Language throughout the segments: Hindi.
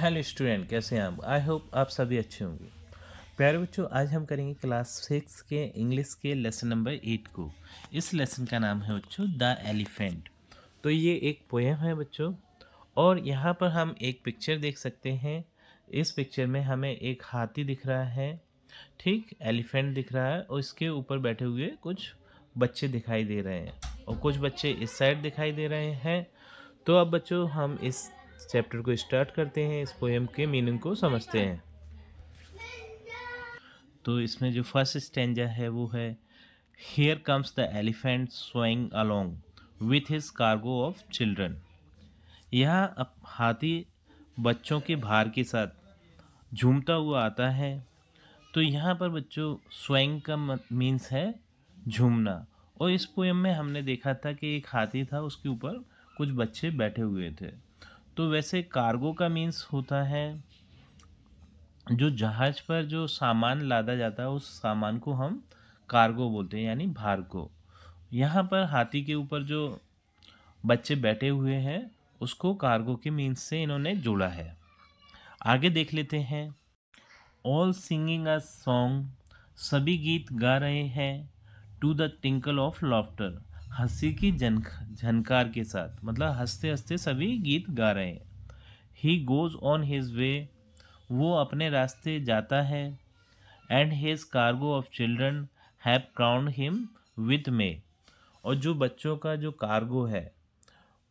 हेलो स्टूडेंट कैसे हैं आप आई होप आप सभी अच्छे होंगे प्यारे बच्चों आज हम करेंगे क्लास सिक्स के इंग्लिश के लेसन नंबर एट को इस लेसन का नाम है बच्चों द एलिफेंट तो ये एक पोएम है बच्चों और यहाँ पर हम एक पिक्चर देख सकते हैं इस पिक्चर में हमें एक हाथी दिख रहा है ठीक एलिफेंट दिख रहा है और इसके ऊपर बैठे हुए कुछ बच्चे दिखाई दे रहे हैं और कुछ बच्चे इस साइड दिखाई दे रहे हैं तो अब बच्चों हम इस चैप्टर को स्टार्ट करते हैं इस पोएम के मीनिंग को समझते हैं तो इसमें जो फर्स्ट स्टेंजा है वो है here comes the elephant swaying along with his cargo of children यह अब हाथी बच्चों के भार के साथ झूमता हुआ आता है तो यहाँ पर बच्चों स्वइंग का मीन्स है झूमना और इस पोएम में हमने देखा था कि एक हाथी था उसके ऊपर कुछ बच्चे बैठे हुए थे तो वैसे कार्गो का मीन्स होता है जो जहाज़ पर जो सामान लादा जाता है उस सामान को हम कार्गो बोलते हैं यानी भार्गो यहाँ पर हाथी के ऊपर जो बच्चे बैठे हुए हैं उसको कार्गो के मीन्स से इन्होंने जोड़ा है आगे देख लेते हैं ऑल सिंगिंग अ सॉन्ग सभी गीत गा रहे हैं to the tinkle of laughter हंसी की जन झनकार के साथ मतलब हंसते हंसते सभी गीत गा रहे हैं he goes on his way वो अपने रास्ते जाता है and his cargo of children have crowned him with may और जो बच्चों का जो कार्गो है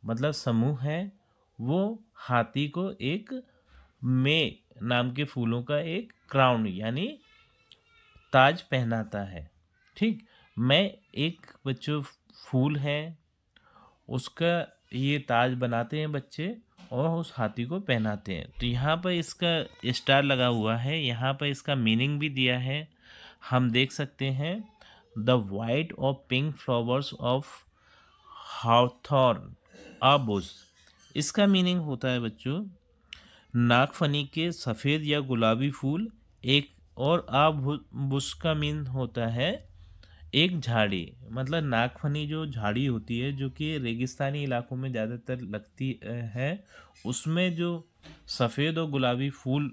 मतलब समूह है वो हाथी को एक मे नाम के फूलों का एक क्राउन यानी ताज पहनाता है ठीक मैं एक बच्चों फूल हैं उसका ये ताज बनाते हैं बच्चे और उस हाथी को पहनाते हैं तो यहाँ पर इसका स्टार लगा हुआ है यहाँ पर इसका मीनिंग भी दिया है हम देख सकते हैं द वाइट और पिंक फ्लावर्स ऑफ हाउथॉर्न आबुज इसका मीनिंग होता है बच्चों नागफनी के सफ़ेद या गुलाबी फूल एक और आभुष का मीन होता है एक झाड़ी मतलब नागफनी जो झाड़ी होती है जो कि रेगिस्तानी इलाकों में ज़्यादातर लगती है उसमें जो सफ़ेद और गुलाबी फूल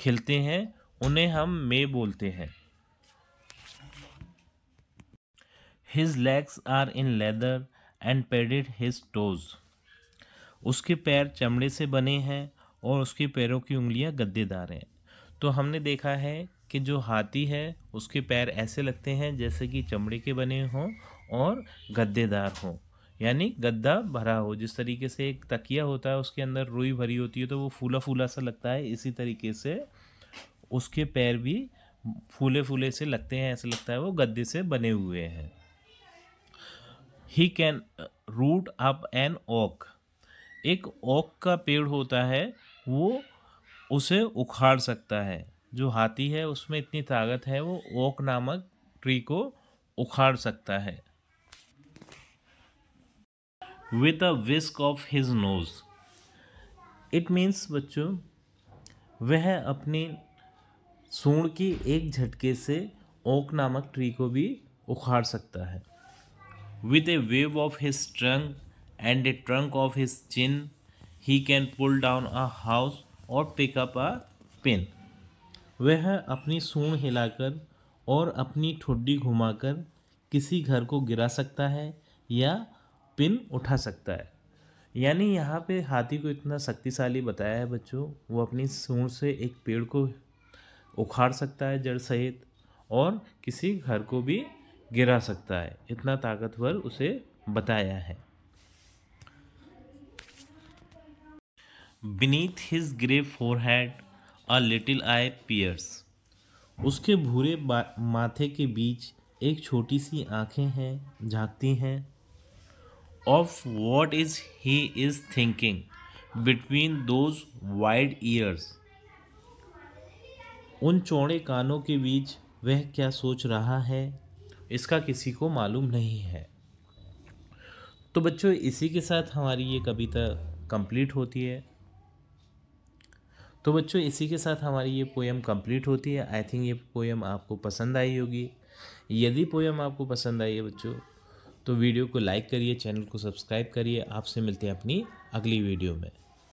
खिलते हैं उन्हें हम मे बोलते हैं his legs are in leather and padded his toes उसके पैर चमड़े से बने हैं और उसके पैरों की उंगलियां गद्देदार हैं तो हमने देखा है कि जो हाथी है उसके पैर ऐसे लगते हैं जैसे कि चमड़े के बने हों और गद्देदार हों यानी गद्दा भरा हो जिस तरीके से एक तकिया होता है उसके अंदर रुई भरी होती है तो वो फूला फूला सा लगता है इसी तरीके से उसके पैर भी फूले फूले से लगते हैं ऐसे लगता है वो गद्दे से बने हुए हैं he can root up an oak एक ओक का पेड़ होता है वो उसे उखाड़ सकता है जो हाथी है उसमें इतनी ताकत है वो ओक नामक ट्री को उखाड़ सकता है with a whisk of his nose it means बच्चों वह अपनी सूंड की एक झटके से ओक नामक ट्री को भी उखाड़ सकता है with a wave of his trunk and a trunk of his chin he can pull down a house और पिकअप अ पिन वह अपनी सूंड हिलाकर और अपनी ठुड्डी घुमाकर किसी घर को गिरा सकता है या पिन उठा सकता है यानी यहाँ पे हाथी को इतना शक्तिशाली बताया है बच्चों वो अपनी सूंड से एक पेड़ को उखाड़ सकता है जड़ सहित और किसी घर को भी गिरा सकता है इतना ताकतवर उसे बताया है his grey forehead a little eye peers उसके भूरे माथे के बीच एक छोटी सी आंखें हैं झांकती हैं of what is he is thinking between those wide ears उन चौड़े कानों के बीच वह क्या सोच रहा है इसका किसी को मालूम नहीं है तो बच्चों इसी के साथ हमारी ये कविता कंप्लीट होती है तो बच्चों इसी के साथ हमारी ये पोएम कंप्लीट होती है आई थिंक ये पोएम आपको पसंद आई होगी यदि पोएम आपको पसंद आई है बच्चों तो वीडियो को लाइक करिए चैनल को सब्सक्राइब करिए आपसे मिलते हैं अपनी अगली वीडियो में